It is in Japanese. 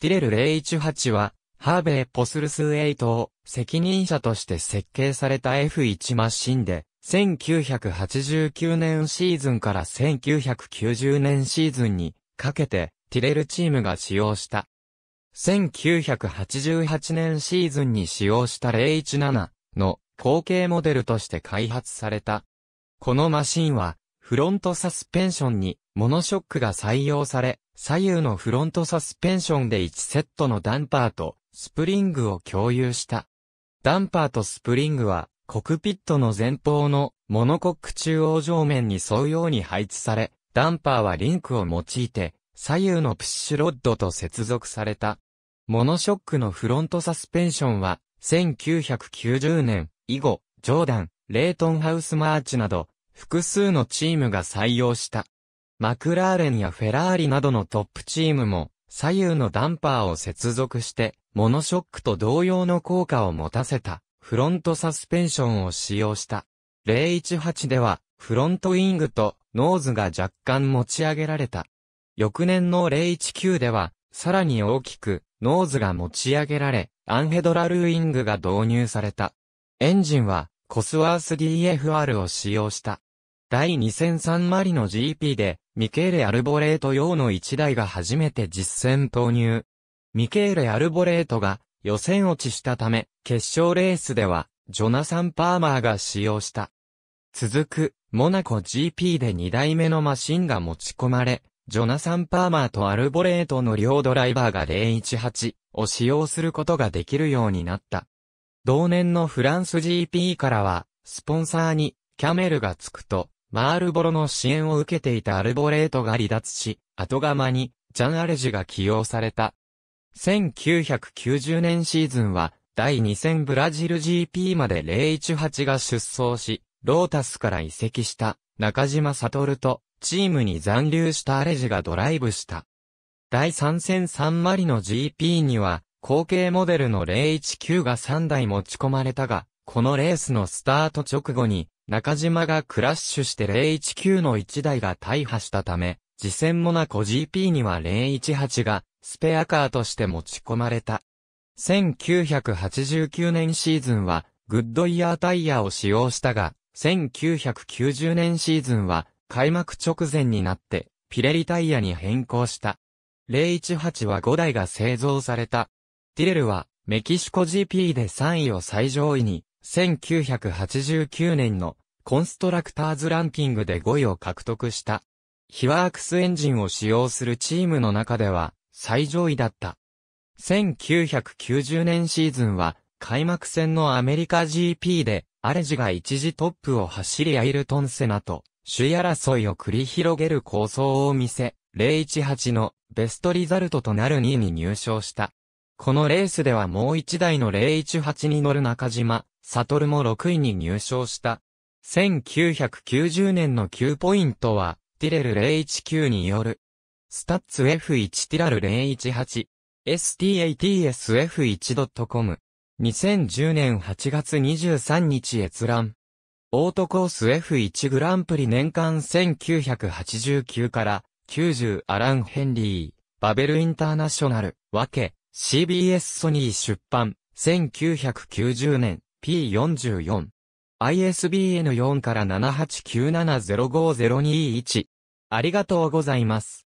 ティレル018は、ハーベイ・ポスルス8を責任者として設計された F1 マシンで、1989年シーズンから1990年シーズンにかけてティレルチームが使用した。1988年シーズンに使用した017の後継モデルとして開発された。このマシンはフロントサスペンションに、モノショックが採用され、左右のフロントサスペンションで1セットのダンパーと、スプリングを共有した。ダンパーとスプリングは、コクピットの前方のモノコック中央上面に沿うように配置され、ダンパーはリンクを用いて、左右のプッシュロッドと接続された。モノショックのフロントサスペンションは、1990年以後、ジョーダン、レイトンハウスマーチなど、複数のチームが採用した。マクラーレンやフェラーリなどのトップチームも、左右のダンパーを接続して、モノショックと同様の効果を持たせた、フロントサスペンションを使用した。018では、フロントウィングとノーズが若干持ち上げられた。翌年の019では、さらに大きく、ノーズが持ち上げられ、アンヘドラルウィングが導入された。エンジンは、コスワース DFR を使用した。第2003マリの GP で、ミケーレ・アルボレート用の1台が初めて実戦投入。ミケーレ・アルボレートが予選落ちしたため、決勝レースでは、ジョナサン・パーマーが使用した。続く、モナコ GP で2台目のマシンが持ち込まれ、ジョナサン・パーマーとアルボレートの両ドライバーが018を使用することができるようになった。同年のフランス GP からは、スポンサーにキャメルがつくと、マールボロの支援を受けていたアルボレートが離脱し、後釜に、ジャン・アレジが起用された。1990年シーズンは、第2戦ブラジル GP まで018が出走し、ロータスから移籍した中島悟とチームに残留したアレジがドライブした。第3戦3マリの GP には後継モデルの019が3台持ち込まれたが、このレースのスタート直後に、中島がクラッシュして019の1台が大破したため、次戦モナコ GP には018がスペアカーとして持ち込まれた。1989年シーズンはグッドイヤータイヤを使用したが、1990年シーズンは開幕直前になってピレリタイヤに変更した。018は5台が製造された。ティレルはメキシコ GP で3位を最上位に1989年のコンストラクターズランキングで5位を獲得した。ヒワークスエンジンを使用するチームの中では最上位だった。1990年シーズンは開幕戦のアメリカ GP でアレジが一時トップを走りアイルトンセナと首位争いを繰り広げる構想を見せ、018のベストリザルトとなる2位に入賞した。このレースではもう一台の018に乗る中島、サトルも6位に入賞した。1990年の9ポイントは、ティレル019による。スタッツ F1 ティラル018。statsf1.com。2010年8月23日閲覧。オートコース F1 グランプリ年間1989から90アラン・ヘンリー、バベルインターナショナル、わけ、CBS ソニー出版、1990年。P44。ISBN4 から7897050221。ありがとうございます。